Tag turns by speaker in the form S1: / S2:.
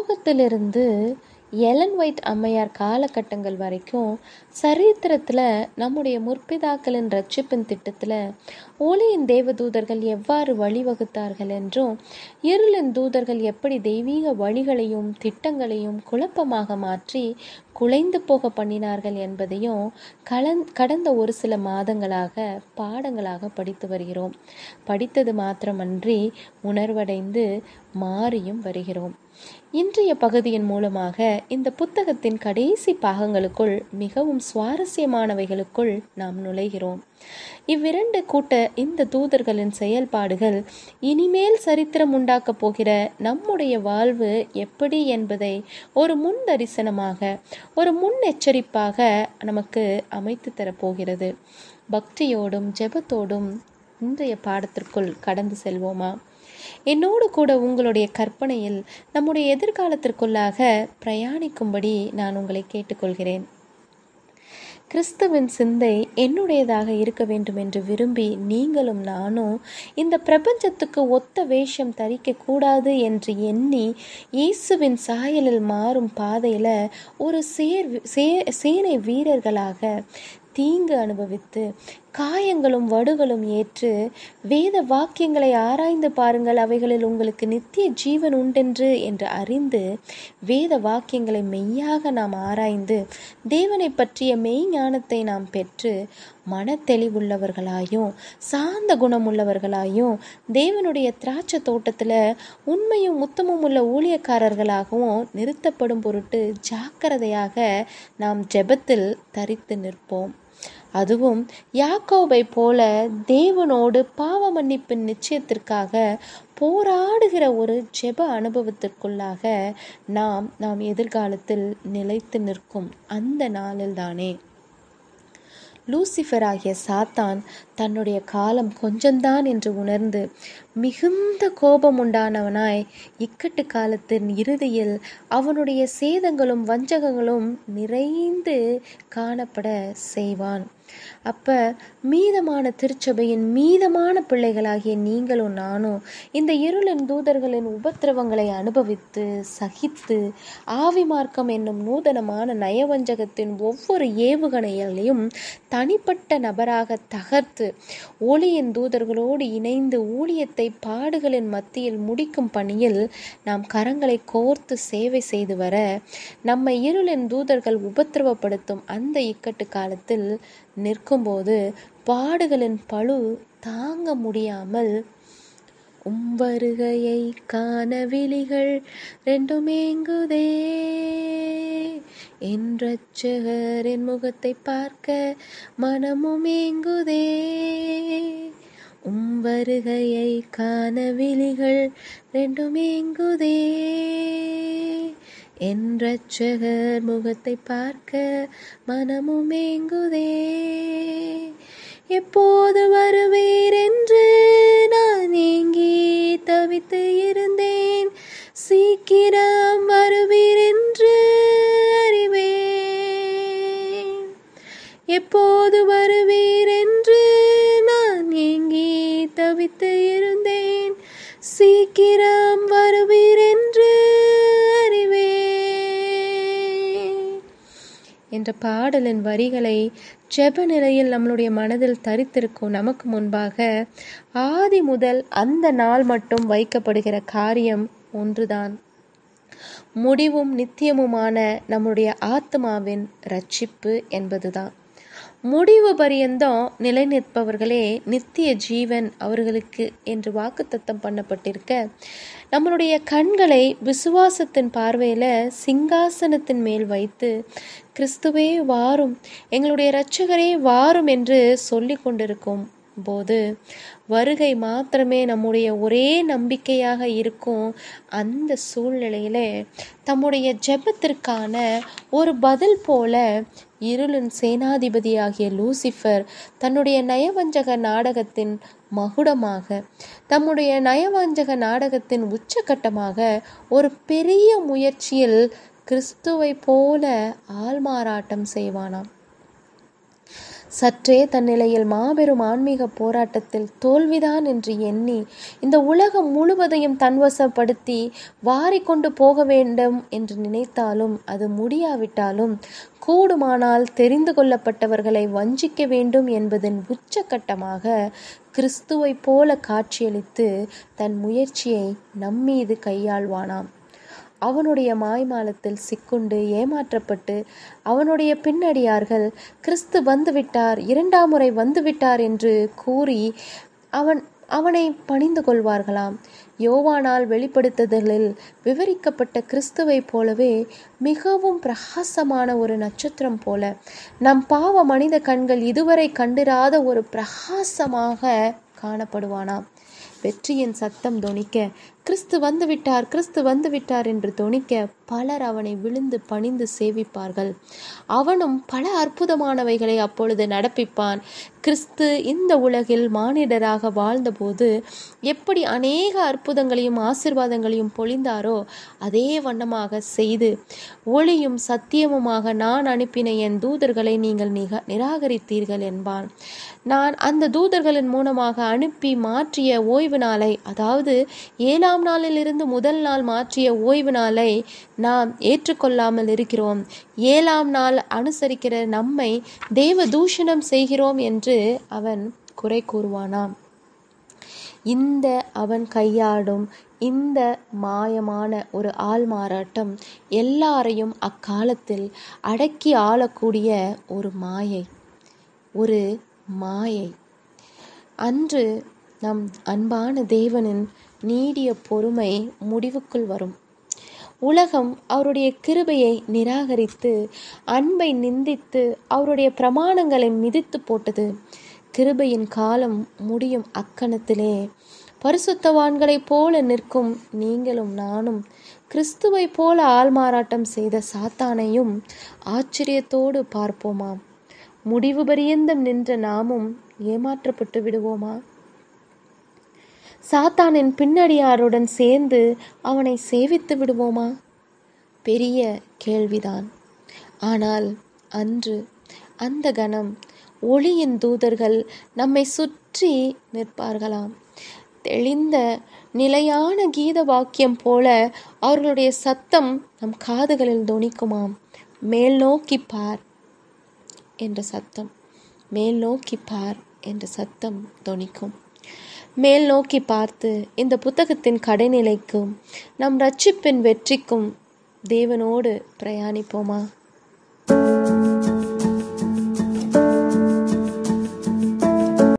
S1: சமூகத்திலிருந்து Elon white அம்மையார் காலகட்டங்கள் வரைக்கும் சரித்திரத்தில் நம்முடைய முற்பிதாக்களின் ரட்சிப்பின் திட்டத்தில் ஓலையின் தேவதூதர்கள் எவ்வாறு வழிவகுத்தார்கள் என்றும் இருளின் தூதர்கள் எப்படி தெய்வீக வழிகளையும் திட்டங்களையும் குழப்பமாக மாற்றி குலைந்து போக பண்ணினார்கள் என்பதையும் கலந் கடந்த ஒரு சில மாதங்களாக பாடங்களாக படித்து வருகிறோம் படித்தது மாத்திரமன்றி உணர்வடைந்து மாறியும் வருகிறோம் இன்றைய பகுதியின் மூலமாக இந்த புத்தகத்தின் கடைசி பாகங்களுக்குள் மிகவும் சுவாரஸ்யமானவைகளுக்குள் நாம் நுழைகிறோம் இவ்விரண்டு கூட்ட இந்த தூதர்களின் செயல்பாடுகள் இனிமேல் சரித்திரம் உண்டாக்கப் போகிற நம்முடைய வாழ்வு எப்படி என்பதை ஒரு முன் தரிசனமாக ஒரு முன்னெச்சரிப்பாக நமக்கு அமைத்து தரப்போகிறது பக்தியோடும் ஜெபத்தோடும் இன்றைய பாடத்திற்குள் கடந்து செல்வோமா என்னோடு கூட உங்களுடைய கற்பனையில் நம்முடைய எதிர்காலத்திற்குள்ளாக பிரயாணிக்கும்படி நான் உங்களை கேட்டுக்கொள்கிறேன் கிறிஸ்துவின் சிந்தை என்னுடையதாக இருக்க வேண்டும் என்று விரும்பி நீங்களும் நானும் இந்த பிரபஞ்சத்துக்கு ஒத்த வேஷம் தரிக்கக்கூடாது என்று எண்ணி இயேசுவின் சாயலில் மாறும் பாதையில் ஒரு சேர் சே சேனை வீரர்களாக தீங்கு அனுபவித்து காயங்களும் வடுகளும் ஏற்று வேத வாக்கியங்களை ஆராய்ந்து பாருங்கள் அவைகளில் உங்களுக்கு நித்திய ஜீவன் உண்டென்று என்று அறிந்து வேத வாக்கியங்களை மெய்யாக நாம் ஆராய்ந்து தேவனை பற்றிய மெய் ஞானத்தை நாம் பெற்று மனத்தெளிவுள்ளவர்களாயும் சார்ந்த குணமுள்ளவர்களாயும் தேவனுடைய திராட்சை தோட்டத்தில் உண்மையும் முத்தமும் உள்ள ஊழியக்காரர்களாகவும் நிறுத்தப்படும் பொருட்டு ஜாக்கிரதையாக நாம் ஜெபத்தில் தரித்து நிற்போம் அதுவும் யாக்கோபை போல தேவனோடு பாவ மன்னிப்பின் நிச்சயத்திற்காக போராடுகிற ஒரு ஜெப அனுபவத்திற்குள்ளாக நாம் நாம் எதிர்காலத்தில் நிலைத்து நிற்கும் அந்த நாளில் தானே லூசிஃபர் ஆகிய சாத்தான் தன்னுடைய காலம் கொஞ்சம்தான் என்று உணர்ந்து மிகுந்த கோபம் உண்டானவனாய் இக்கட்டு காலத்தின் இறுதியில் அவனுடைய சேதங்களும் வஞ்சகங்களும் நிறைந்து காணப்பட செய்வான் அப்போ மீதமான திருச்சபையின் மீதமான பிள்ளைகளாகிய நீங்களும் நானும் இந்த இருளின் தூதர்களின் உபத்திரவங்களை அனுபவித்து சகித்து ஆவி மார்க்கம் என்னும் நூதனமான நயவஞ்சகத்தின் ஒவ்வொரு ஏவுகணைகளையும் தனிப்பட்ட நபராக தகர்த்து ஒளியின் தூதர்களோடு இணைந்து ஊழியத்தை பாடுகளின் மத்தியில் முடிக்கும் பணியில் நாம் கரங்களை கோர்த்து சேவை செய்து வர நம்மை இருளின் தூதர்கள் உபத்திரவப்படுத்தும் அந்த இக்கட்டு காலத்தில் நிற்கும்போது பாடுகளின் பழு தாங்க முடியாமல் உம்பருகையை காண விழிகள் என்ற என்றச்சகரின் முகத்தை பார்க்க மனமும் ஏங்குதே உம் வருகையை காண விழிகள் ரெண்டுமேங்குதே என்ற முகத்தை பார்க்க மனமும் ஏங்குதே எப்போது வருவீர் என்று நான் எங்கே தவித்து இருந்தேன் சீக்கிரம் வரு என்ற பாடலின் வரிகளை ஜெப நிலையில் நம்மளுடைய மனதில் தரித்திருக்கும் நமக்கு முன்பாக ஆதி முதல் அந்த நாள் மட்டும் வைக்கப்படுகிற காரியம் ஒன்றுதான் முடிவும் நித்தியமுமான நம்முடைய ஆத்மாவின் ரட்சிப்பு என்பதுதான் முடிவு பரியந்தம் நிலை நிற்பவர்களே நித்திய ஜீவன் அவர்களுக்கு என்று வாக்குத்தத்தம் பண்ணப்பட்டிருக்க நம்மளுடைய கண்களை விசுவாசத்தின் பார்வையில் சிங்காசனத்தின் மேல் வைத்து கிறிஸ்துவே வாரும் எங்களுடைய இரட்சகரே வாரும் என்று சொல்லி கொண்டிருக்கும் போது வருகை மாத்திரமே நம்முடைய ஒரே நம்பிக்கையாக இருக்கும் அந்த சூழ்நிலையில தம்முடைய ஜெபத்திற்கான ஒரு பதில் போல இருளின் சேனாதிபதியாகிய லூசிஃபர் தன்னுடைய நயவஞ்சக நாடகத்தின் மகுடமாக தம்முடைய நயவஞ்சக நாடகத்தின் உச்சகட்டமாக ஒரு பெரிய முயற்சியில் கிறிஸ்துவை போல ஆள்மாறாட்டம் செய்வானாம் சற்றே தன்னிலையில் மாபெரும் ஆன்மீக போராட்டத்தில் தோல்விதான் என்று எண்ணி இந்த உலகம் முழுவதையும் தன்வசப்படுத்தி வாரி கொண்டு போக வேண்டும் என்று நினைத்தாலும் அது முடியாவிட்டாலும் கூடுமானால் தெரிந்து கொள்ளப்பட்டவர்களை வஞ்சிக்க வேண்டும் என்பதன் உச்சக்கட்டமாக கிறிஸ்துவைப் போல காட்சியளித்து தன் முயற்சியை நம்மீது கையாள்வானாம் அவனுடைய மாய்மாலத்தில் சிக்குண்டு ஏமாற்றப்பட்டு அவனுடைய பின்னடியார்கள் கிறிஸ்து வந்துவிட்டார் இரண்டாம் முறை வந்துவிட்டார் என்று கூறி அவன் அவனை பணிந்து கொள்வார்களாம் யோவானால் வெளிப்படுத்துதலில் விவரிக்கப்பட்ட கிறிஸ்துவைப் போலவே மிகவும் பிரகாசமான ஒரு நட்சத்திரம் போல நம் பாவ மனித கண்கள் இதுவரை கண்டிராத ஒரு பிரகாசமாக காணப்படுவானாம் வெற்றியின் சத்தம் தொனிக்க கிறிஸ்து வந்துவிட்டார் கிறிஸ்து வந்துவிட்டார் என்று தொனிக்க பலர் அவனை விழுந்து பணிந்து சேவிப்பார்கள் அவனும் பல அற்புதமானவைகளை அப்பொழுது நடப்பிப்பான் கிறிஸ்து இந்த உலகில் மானிடராக வாழ்ந்தபோது எப்படி அநேக அற்புதங்களையும் ஆசிர்வாதங்களையும் பொழிந்தாரோ அதே வண்ணமாக செய்து ஒளியும் சத்தியமுமாக நான் அனுப்பின என் தூதர்களை நீங்கள் நிக நிராகரித்தீர்கள் என்பான் நான் அந்த தூதர்களின் மூலமாக அனுப்பி மாற்றிய ஓய் ஓய்வு நாளை அதாவது ஏழாம் நாளிலிருந்து முதல் நாள் மாற்றிய ஓய்வு நாளை நாம் ஏற்றுக்கொள்ளாமல் இருக்கிறோம் ஏழாம் நாள் அனுசரிக்கிற நம்மை தேவ தூஷணம் செய்கிறோம் என்று அவன் குறை கூறுவானாம் இந்த அவன் கையாடும் இந்த மாயமான ஒரு ஆள் மாறாட்டம் எல்லாரையும் அக்காலத்தில் அடக்கி ஆளக்கூடிய ஒரு மாயை ஒரு மாயை அன்று நம் அன்பான தேவனின் நீடிய பொறுமை முடிவுக்குள் வரும் உலகம் அவருடைய கிருபையை நிராகரித்து அன்பை நிந்தித்து அவருடைய பிரமாணங்களை மிதித்து போட்டது கிருபையின் காலம் முடியும் அக்கணத்திலே பரிசுத்தவான்களைப் போல நிற்கும் நீங்களும் நானும் கிறிஸ்துவை போல ஆள்மாறாட்டம் செய்த சாத்தானையும் ஆச்சரியத்தோடு பார்ப்போமா முடிவு பரியந்தம் நின்ற நாமும் ஏமாற்றப்பட்டு விடுவோமா சாத்தானின் பின்னடியாருடன் சேர்ந்து அவனை சேவித்து விடுவோமா பெரிய கேள்விதான் ஆனால் அன்று அந்த கணம் ஒளியின் தூதர்கள் நம்மை சுற்றி நிற்பார்களாம் தெளிந்த நிலையான கீத வாக்கியம் போல அவர்களுடைய சத்தம் நம் காதுகளில் தொனிக்குமாம் மேல் நோக்கி பார் என்ற சத்தம் மேல் நோக்கி பார் என்ற சத்தம் தொனிக்கும் மேல் நோக்கி பார்த்து இந்த புத்தகத்தின் கடைநிலைக்கும் நம் ரட்சிப்பின் வெற்றிக்கும் தேவனோடு பிரயாணிப்போமா thank you